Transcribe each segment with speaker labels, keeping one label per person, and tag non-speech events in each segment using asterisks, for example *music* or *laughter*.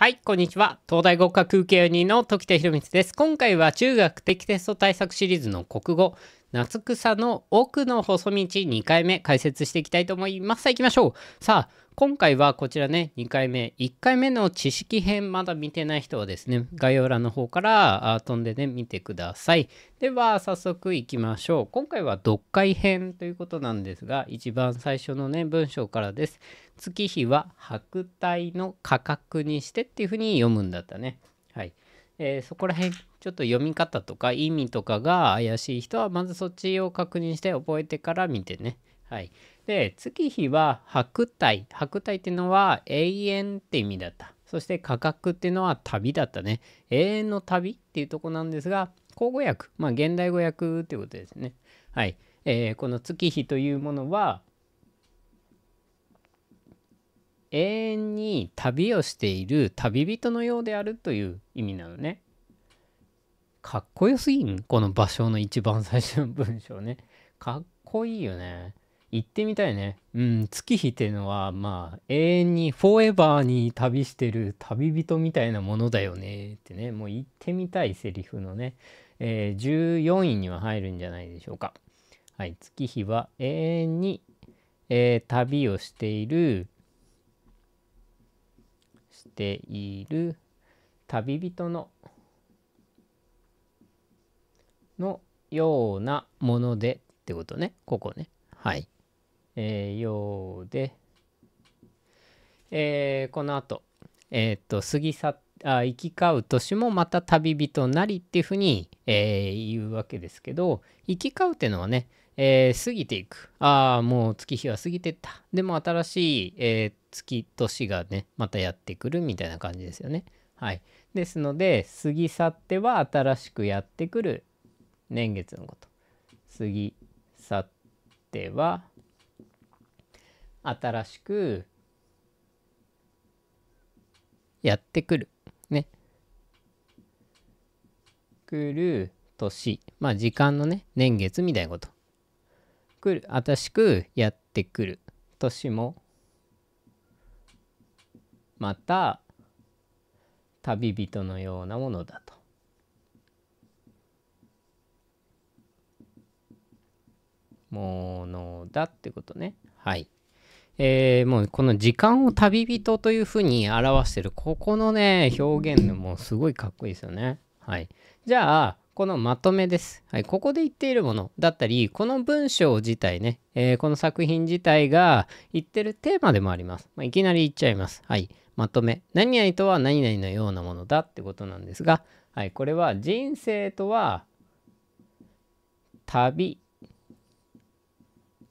Speaker 1: はい、こんにちは。東大合格空気人の時田博光です。今回は中学的テスト対策シリーズの国語、夏草の奥の細道2回目解説していきたいと思います。さあ行きましょう。さあ、今回はこちらね、2回目、1回目の知識編、まだ見てない人はですね、概要欄の方から飛んでね、見てください。では、早速いきましょう。今回は読解編ということなんですが、一番最初のね、文章からです。月日は白帯の価格にしてっていうふうに読むんだったね。はい。えー、そこら辺ちょっと読み方とか意味とかが怪しい人はまずそっちを確認して覚えてから見てね。はい。で月日は白帯白帯っていうのは永遠って意味だったそして価格っていうのは旅だったね永遠の旅っていうとこなんですが口語訳まあ現代語訳っていうことですねはい、えー、この月日というものは永遠に旅をしている旅人のようであるという意味なのねかっこよすぎんこの場所の一番最初の文章ねかっこいいよね行ってみたいね。うん、月日っていうのは、まあ、永遠に、フォーエバーに旅してる旅人みたいなものだよねってね、もう行ってみたいセリフのね、えー、14位には入るんじゃないでしょうか。はい、月日は永遠に、えー、旅をしている、している旅人の、のようなものでってことね、ここね。はい。えー、ようで、えー、この後、えー、っと、過ぎ去っあ行き交う年もまた旅人なりっていうふうに、えー、言うわけですけど行き交うってのはね、えー、過ぎていくああもう月日は過ぎてったでも新しい、えー、月年がねまたやってくるみたいな感じですよねはいですので過ぎ去っては新しくやってくる年月のこと過ぎ去っては新しくやってくる。ね。来る年。まあ時間のね、年月みたいなこと。来る。新しくやってくる。年も。また、旅人のようなものだと。ものだってことね。はい。えー、もうこの時間を旅人というふうに表してる、ここのね、表現のもうすごいかっこいいですよね。はい。じゃあ、このまとめです。はい、ここで言っているものだったり、この文章自体ね、えー、この作品自体が言ってるテーマでもあります。まあ、いきなり言っちゃいます。はい、まとめ。何々とは何々のようなものだってことなんですが、はい、これは人生とは旅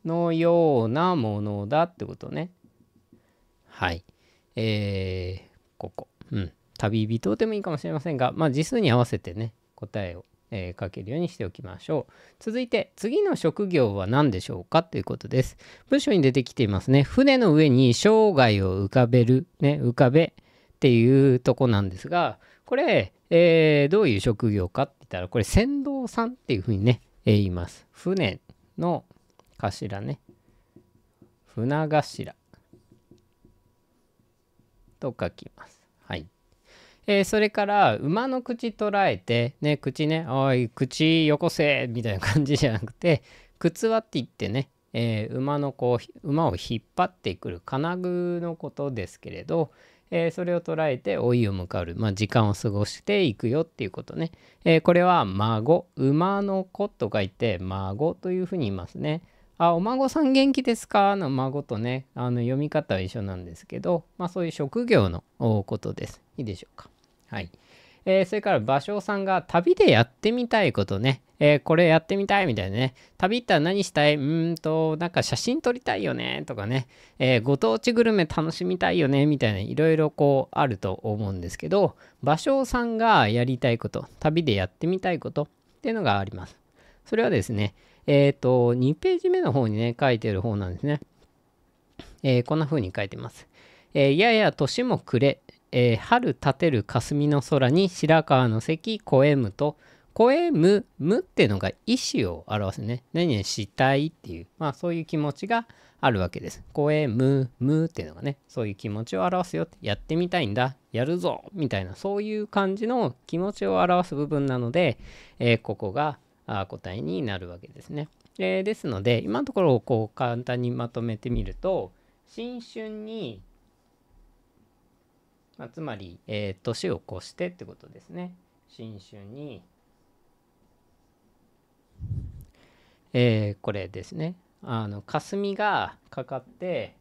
Speaker 1: のようなものだってことね。はい。えー、ここ。うん。旅人でもいいかもしれませんが、まあ、字数に合わせてね、答えを、えー、書けるようにしておきましょう。続いて、次の職業は何でしょうかということです。文章に出てきていますね。船の上に生涯を浮かべる、ね、浮かべっていうとこなんですが、これ、えー、どういう職業かって言ったら、これ、船頭さんっていうふうにね、えー、言います。船の頭ね。船頭と書きます。はい。えー、それから馬の口捉えてね口ね「おい口よこせ」みたいな感じじゃなくて靴輪って言ってね、えー、馬のこう馬を引っ張ってくる金具のことですけれど、えー、それを捉えて老いを向かう、まあ、時間を過ごしていくよっていうことね、えこれは「孫」「馬の子」と書いて「孫」というふうに言いますね。あお孫さん元気ですかの孫とね、あの読み方は一緒なんですけど、まあそういう職業のことです。いいでしょうか。はい。えー、それから芭蕉さんが旅でやってみたいことね、えー、これやってみたいみたいなね、旅行ったら何したいうんと、なんか写真撮りたいよねとかね、えー、ご当地グルメ楽しみたいよねみたいな、いろいろこうあると思うんですけど、芭蕉さんがやりたいこと、旅でやってみたいことっていうのがあります。それはですね、えっ、ー、と、2ページ目の方にね、書いてる方なんですね。えー、こんな風に書いてます。えー、やや年も暮れ、え春立てる霞の空に白河の関越えむと、越えむ、むっていうのが意思を表すね。何々したいっていう、まあそういう気持ちがあるわけです。越えむ、むっていうのがね、そういう気持ちを表すよって、やってみたいんだ、やるぞみたいな、そういう感じの気持ちを表す部分なので、えここが答えになるわけですね。えー、ですので今のところをこう簡単にまとめてみると新春に、まあ、つまり、えー、年を越してってことですね。新春に、えー、これですね。あの霞がかかって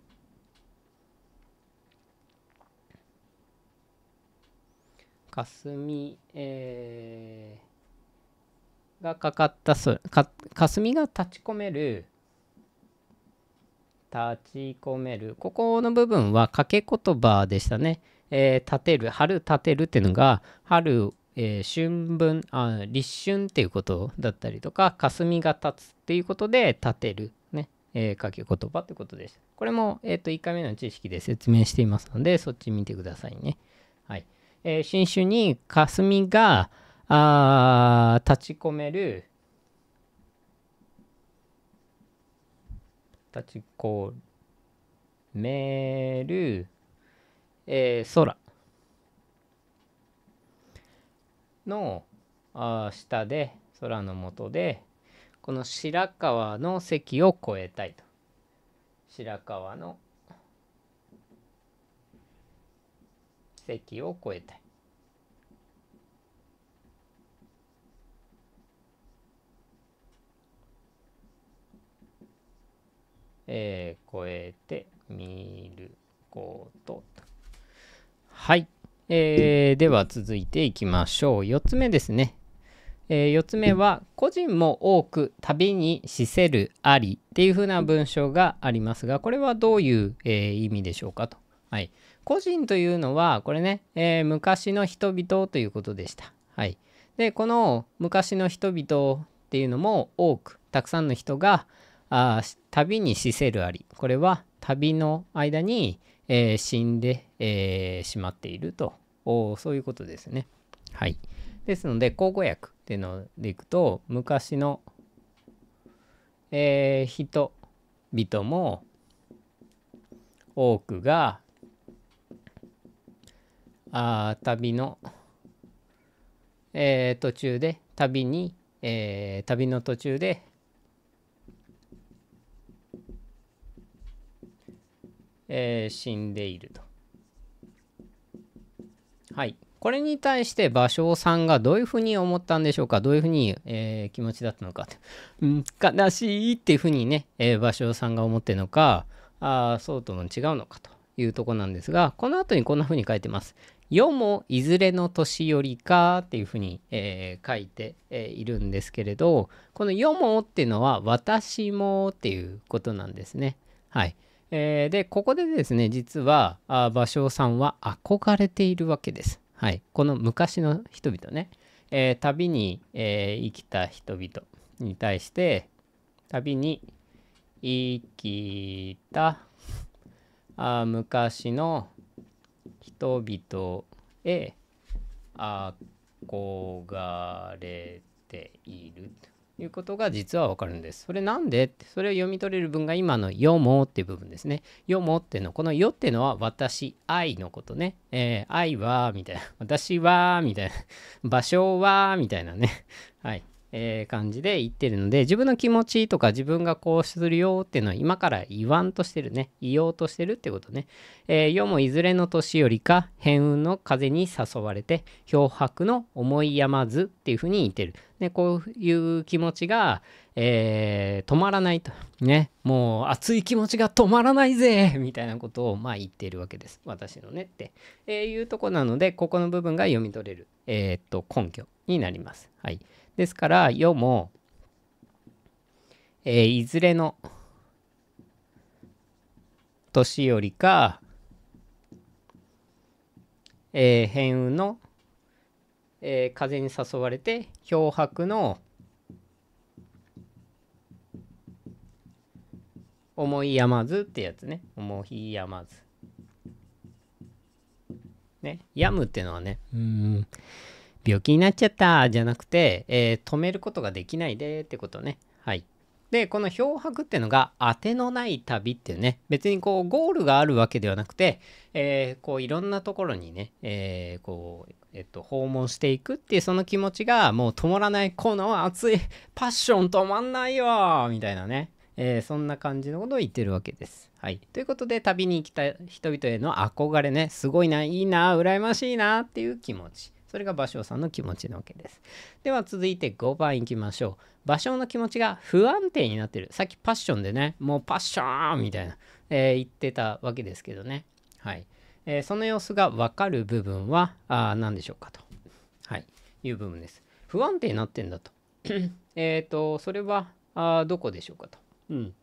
Speaker 1: 霞えーがかかったすか霞が立ち込める立ち込めるここの部分は掛け言葉でしたね。えー、立てる春立てるっていうのが春、えー、春分あ立春っていうことだったりとか霞が立つっていうことで立てるね、えー、掛け言葉ってことでした。これも、えーと、と1回目の知識で説明していますのでそっち見てくださいね。はい。えー、新種に霞が、あ立ち込める立ち込める、えー、空のあ下で空の下でこの白川の席を越えたいと白川の席を越えたいえー、超えてみることはい、えー、では続いていきましょう4つ目ですね、えー、4つ目は「個人も多く旅にしせるあり」っていう風な文章がありますがこれはどういう、えー、意味でしょうかと。はい、個人というのはこれね、えー、昔の人々ということでした。はい、でこの昔の人々っていうのも多くたくさんの人が、あ旅に死せるありこれは旅の間に、えー、死んで、えー、しまっているとそういうことですね。はい、ですので口語訳っていうのでいくと昔の、えー、人々も多くがあ旅の、えー、途中で旅に、えー、旅の途中でえー、死んでいると。はい。これに対して芭蕉さんがどういうふうに思ったんでしょうかどういうふうに、えー、気持ちだったのかうん、悲しいっていうふうにね、えー、芭蕉さんが思ってるのか、あそうとも違うのかというとこなんですが、この後にこんなふうに書いてます。世もいずれの年寄りかっていうふうに、えー、書いて、えー、いるんですけれど、この世もっていうのは私もっていうことなんですね。はい。えー、で、ここでですね、実は、あ芭蕉さんは憧れているわけです。はい。この昔の人々ね、えー、旅に、えー、生きた人々に対して、旅に生きたあ昔の人々へ憧れている。いうことが実はわかるんです。それなんでそれを読み取れる文が今の「よも」っていう部分ですね。よもってのこの「よ」ってのは私愛のことね。えー、愛はみたいな私はみたいな場所はみたいなね。はい。え感じで言ってるので自分の気持ちとか自分がこうするよっていうのは今から言わんとしてるね言おうとしてるってことね、えー、世もいずれの年よりか変運の風に誘われて漂白の思いやまずっていうふうに言ってるね、こういう気持ちが、えー、止まらないと。ね、もう熱い気持ちが止まらないぜみたいなことを、まあ、言ってるわけです。私のねって、えー、いうとこなので、ここの部分が読み取れる、えー、っと、根拠になります。はい。ですから、世も、えー、いずれの年よりか、えー、変運の、えー、風に誘われて漂白の思いやまずってやつね思いやまずねやむっていうのはねうん病気になっちゃったじゃなくて、えー、止めることができないでってことね。はい。で、この漂白っていうのが当てのない旅っていうね、別にこうゴールがあるわけではなくて、えー、こういろんなところにね、えー、こう、えっと、訪問していくっていうその気持ちがもう止まらない、この熱いパッション止まんないよみたいなね、えー、そんな感じのことを言ってるわけです。はい。ということで、旅に行きたい人々への憧れね、すごいな、いいな、羨ましいなっていう気持ち。それが芭蕉さんの気持ちなわけです。では続いて5番いきましょう。芭蕉の気持ちが不安定になってる。さっきパッションでね、もうパッションみたいな、えー、言ってたわけですけどね。はい。えー、その様子がわかる部分はあ何でしょうかと、はい、いう部分です。不安定になってんだと。*coughs* えっと、それはあどこでしょうかと。うん。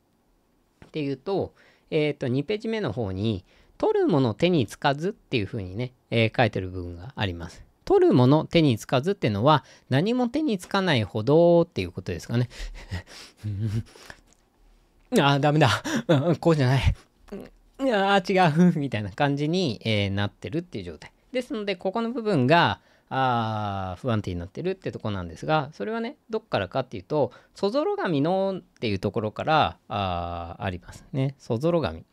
Speaker 1: っていうと、えっ、ー、と、2ページ目の方に、取るもの手につかずっていうふうにね、えー、書いてる部分があります。取るもの手につかずってのは何も手につかないほどっていうことですかね。*laughs* あ、ダメだ。*laughs* こうじゃない。あー違うみたいな感じに、えー、なってるっていう状態。ですので、ここの部分が、あ不安定になってるってとこなんですが、それはね、どっからかっていうと、そぞろみのっていうところからあありますね。そぞろみ。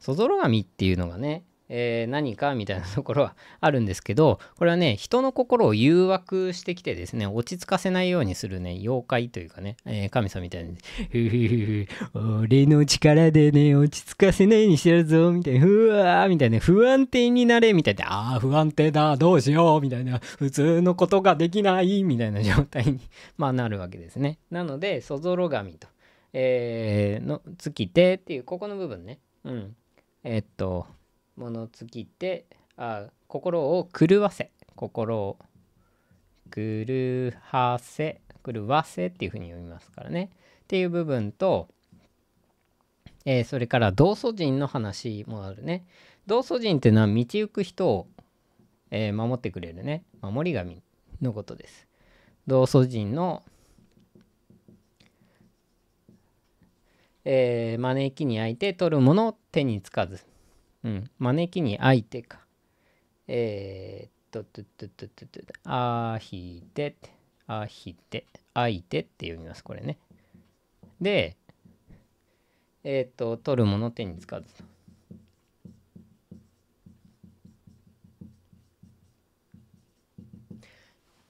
Speaker 1: そぞろみっていうのがね、えー、何かみたいなところはあるんですけどこれはね人の心を誘惑してきてですね落ち着かせないようにするね妖怪というかね、えー、神様みたいに「ふふふ俺の力でね落ち着かせないようにしてるぞ」みたいな「ふわ」みたいな「不安定になれ」みたいな「ああ不安定だどうしよう」みたいな「普通のことができない」みたいな状態に *laughs* まあ、なるわけですね。なので「そぞろ神」と。えー、の尽きてっていうここの部分ね。うん。えー、っと物尽きてあ心を狂わせ心を狂わせ狂わせっていうふうに読みますからねっていう部分と、えー、それから道祖人の話もあるね道祖人っていうのは道行く人を、えー、守ってくれるね守り神のことです道祖人の、えー、招きにあいて取るものを手につかずうん、招きに相手か。えー、っと、ととととと、あひて、あひて、相手って読みます、これね。で、えー、っと、取るもの手に使う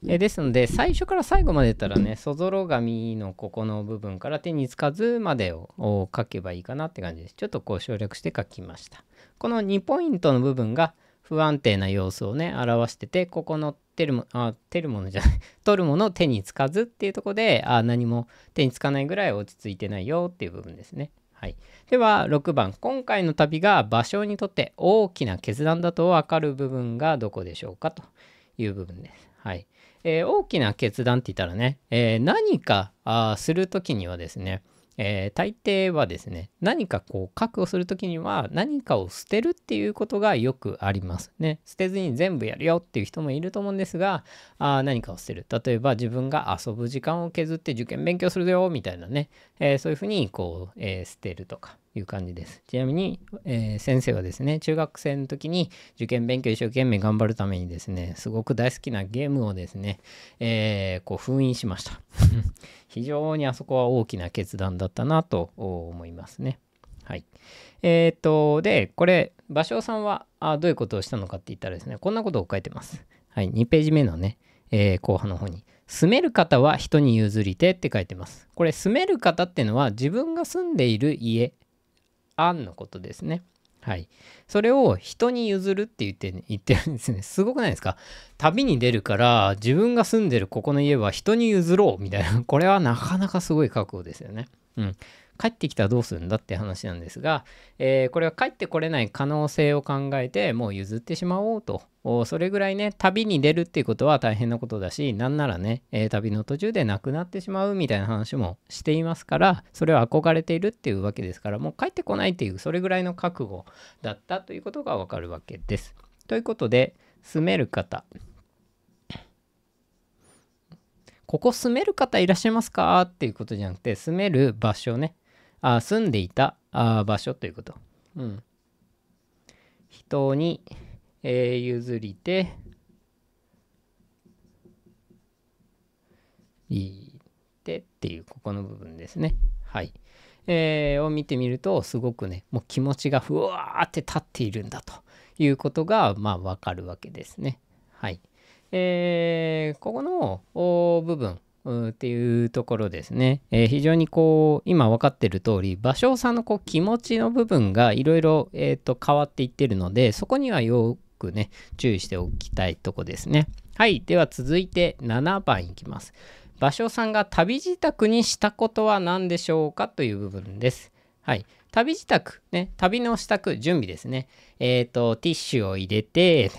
Speaker 1: えですので最初から最後までったらねそぞろ紙のここの部分から手につかずまでを書けばいいかなって感じですちょっとこう省略して書きましたこの2ポイントの部分が不安定な様子をね表しててここのテルモあテルモのじゃない *laughs* 取るものを手につかずっていうとこであ何も手につかないぐらい落ち着いてないよっていう部分ですね。はい、では6番今回の旅が場所にとって大きな決断だと分かる部分がどこでしょうかという部分です。はいえー、大きな決断って言ったらね、えー、何かあする時にはですねえー、大抵はですね何かこう確保する時には何かを捨てるっていうことがよくありますね捨てずに全部やるよっていう人もいると思うんですがあ何かを捨てる例えば自分が遊ぶ時間を削って受験勉強するよみたいなね、えー、そういうふうにこう、えー、捨てるとかいう感じです。ちなみに、えー、先生はですね、中学生の時に受験勉強一生懸命頑張るためにですね、すごく大好きなゲームをですね、えー、こう封印しました。*laughs* 非常にあそこは大きな決断だったなと思いますね。はい。えー、っと、で、これ、芭蕉さんはあどういうことをしたのかって言ったらですね、こんなことを書いてます。はい、2ページ目のね、えー、後半の方に。住める方は人に譲りてって書いてます。これ、住める方ってのは自分が住んでいる家案のことですね。はい。それを人に譲るって言って、ね、言ってるんですね。すごくないですか旅に出るから、自分が住んでるここの家は人に譲ろうみたいな。これはなかなかすごい覚悟ですよね。うん。帰ってきたらどうするんだって話なんですが、えー、これは帰ってこれない可能性を考えてもう譲ってしまおうとそれぐらいね旅に出るっていうことは大変なことだしなんならね、えー、旅の途中で亡くなってしまうみたいな話もしていますからそれは憧れているっていうわけですからもう帰ってこないっていうそれぐらいの覚悟だったということがわかるわけです。ということで住める方ここ住める方いらっしゃいますかっていうことじゃなくて住める場所ねあ住んでいたあ場所ということ。うん。人に、えー、譲りて、いいてっていうここの部分ですね。はい。えー、を見てみるとすごくねもう気持ちがふわーって立っているんだということがまあわかるわけですね。はい。えー、ここの部分っていうところですね、えー、非常にこう今分かってる通り芭蕉さんのこう気持ちの部分がいろいろ変わっていってるのでそこにはよくね注意しておきたいとこですねはいでは続いて7番いきます芭蕉さんが旅自宅にしたことは何でしょうかという部分ですはい旅自宅ね旅の支度準備ですねえっ、ー、とティッシュを入れて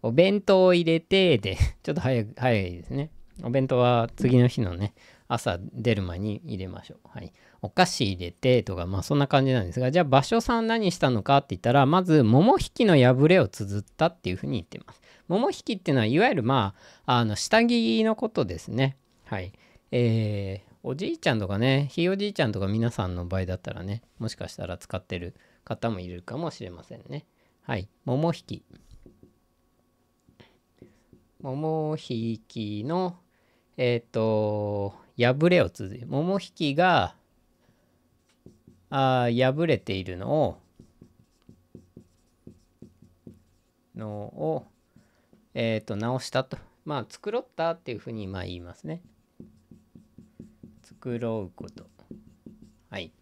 Speaker 1: お弁当を入れてでちょっと早い早いですねお弁当は次の日のね、朝出る前に入れましょう。はい。お菓子入れてとか、まあそんな感じなんですが、じゃあ場所さん何したのかって言ったら、まず桃引きの破れを綴ったっていうふうに言ってます。桃引きっていうのは、いわゆるまあ、あの、下着のことですね。はい。えー、おじいちゃんとかね、ひいおじいちゃんとか皆さんの場合だったらね、もしかしたら使ってる方もいるかもしれませんね。はい。桃引き。桃引きのえっ、ー、と、破れを続け、桃引きが、あ破れているのを、のを、えっ、ー、と、直したと。まあ、繕ったっていうふうに、まあ言いますね。繕うこと。はい。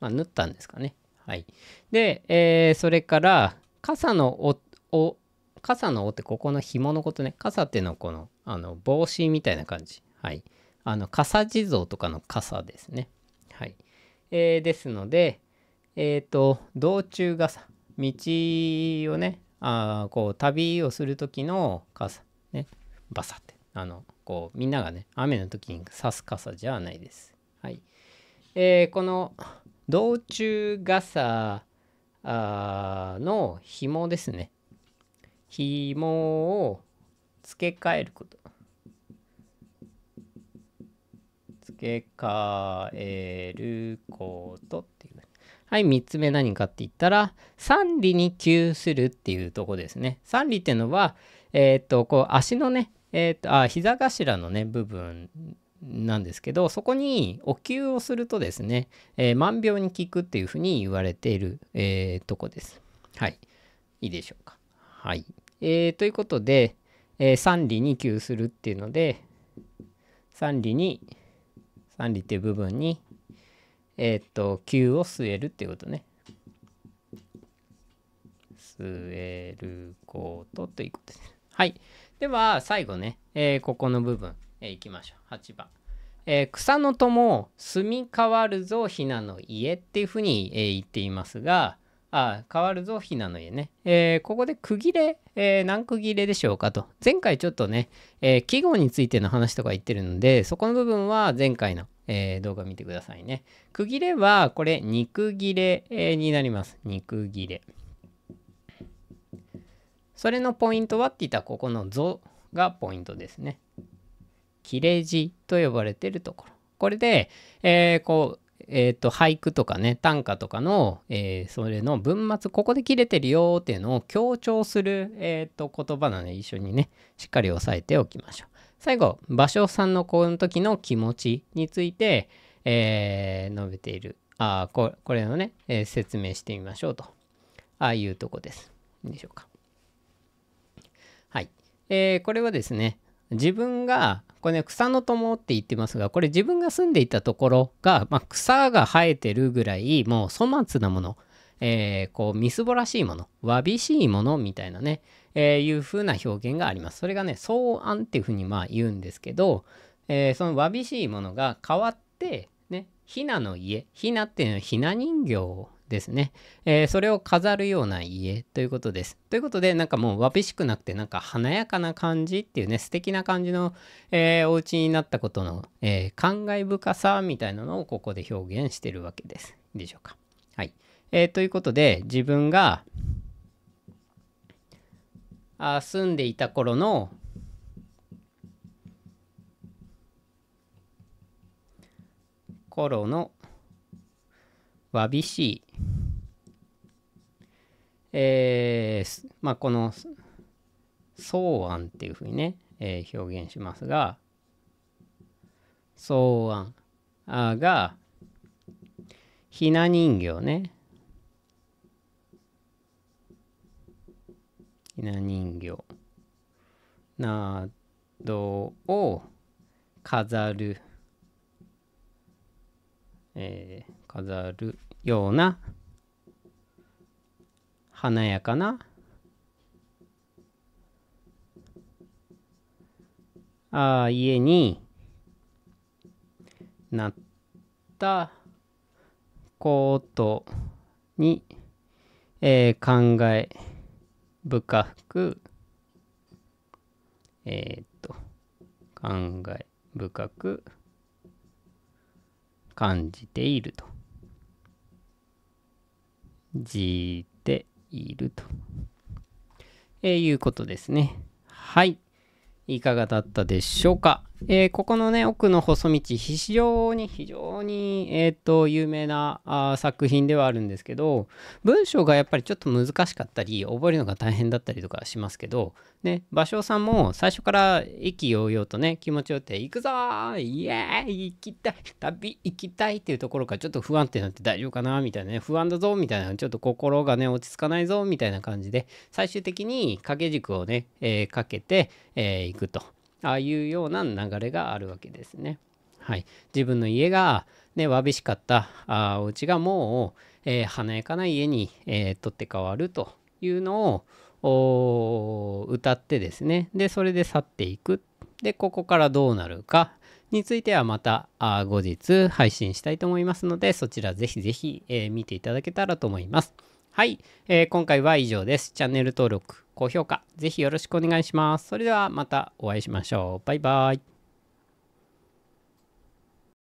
Speaker 1: まあ、縫ったんですかね。はい。で、えー、それから、傘のお、お、傘のおってここの紐のことね。傘っていうのはこのあの、帽子みたいな感じ。はい。あの、傘地蔵とかの傘ですね。はい。えー、ですので、えっ、ー、と、道中傘。道をね、あこう、旅をする時の傘。ね。バサって。あの、こう、みんながね、雨の時に差す傘じゃないです。はい。えー、この、道中傘の紐ですね。紐を付け替えること。げかえることっていう。はい、3つ目何かって言ったら、三里に急するっていうとこですね。三里っていうのは、えっ、と、こう足のね、えっ、と、あ、膝頭のね、部分なんですけど、そこにお急をするとですね、えー、万病に効くっていうふうに言われている、えー、とこです。はい。いいでしょうか。はい。えー、ということで、えー、三里に急するっていうので、三里に3里っていう部分に、えー、っと、Q を据えるっていうことね。据えることということです。はい。では、最後ね、えー、ここの部分、えー、いきましょう。8番。えー、草の友、住み変わるぞ、ひなの家っていうふうに、えー、言っていますが、あ変わるぞ、ひなの家ね。えー、ここで区切れ、えー、何区切れでしょうかと。前回ちょっとね、えー、季語についての話とか言ってるので、そこの部分は前回の、え動画見てくださいね。区切れは、これ、肉切れ、えになります。肉切れ。それのポイントはって言ったら、ここのぞがポイントですね。切れ字と呼ばれてるところ。これで、えこう、えっ、ー、と、俳句とかね、短歌とかの、えー、それの文末、ここで切れてるよっていうのを強調する、えっ、ー、と、言葉なので、一緒にね、しっかり押さえておきましょう。最後、芭蕉さんのこの時の気持ちについて、えー、述べている。あここれのね、えー、説明してみましょうと。ああいうとこです。いいでしょうか。はい。えー、これはですね、自分が、これね、草の友って言ってますが、これ自分が住んでいたところが、まあ、草が生えてるぐらい、もう粗末なもの、えー、こう、みすぼらしいもの、わびしいものみたいなね、えー、いう風な表現があります。それがね、草案っていう風にまあ言うんですけど、えー、そのわびしいものが変わって、ね、ひなの家、ひなっていうのはひな人形ですね、えー、それを飾るような家ということです。ということで、なんかもうわびしくなくて、なんか華やかな感じっていうね、素敵な感じの、えー、お家になったことの、えー、感慨深さみたいなのをここで表現してるわけです。でしょうか。はい。えー、ということで、自分が、あ住んでいた頃の頃のわびしい、えー、まあ、この草案っていうふうにね、えー、表現しますが草案あがひな人形ねひな人形などを飾る、えー、飾るような華やかなあ家になったことに、えー、え深くえー、っと感慨深く感じていると。じていると、えー、いうことですね。はい。いかがだったでしょうかえー、ここのね、奥の細道、非常に非常に、えっ、ー、と、有名なあ作品ではあるんですけど、文章がやっぱりちょっと難しかったり、覚えるのが大変だったりとかしますけど、ね、芭蕉さんも最初から意気揚々とね、気持ちよって、行くぞーイエーイ行きたい旅行きたいっていうところからちょっと不安定になって大丈夫かなみたいなね、不安だぞみたいな、ちょっと心がね、落ち着かないぞみたいな感じで、最終的に掛け軸をね、えー、かけて、えー、行くと。ああいうような流れがあるわけですね。はい、自分の家が、ね、わびしかったあお家がもう、えー、華やかな家に、えー、取って代わるというのを歌ってですねでそれで去っていくでここからどうなるかについてはまた後日配信したいと思いますのでそちらぜひぜひ、えー、見ていただけたらと思います。はい、えー、今回は以上です。チャンネル登録高評価、ぜひよろしくお願いします。それではまたお会いしましょう。バイバイ。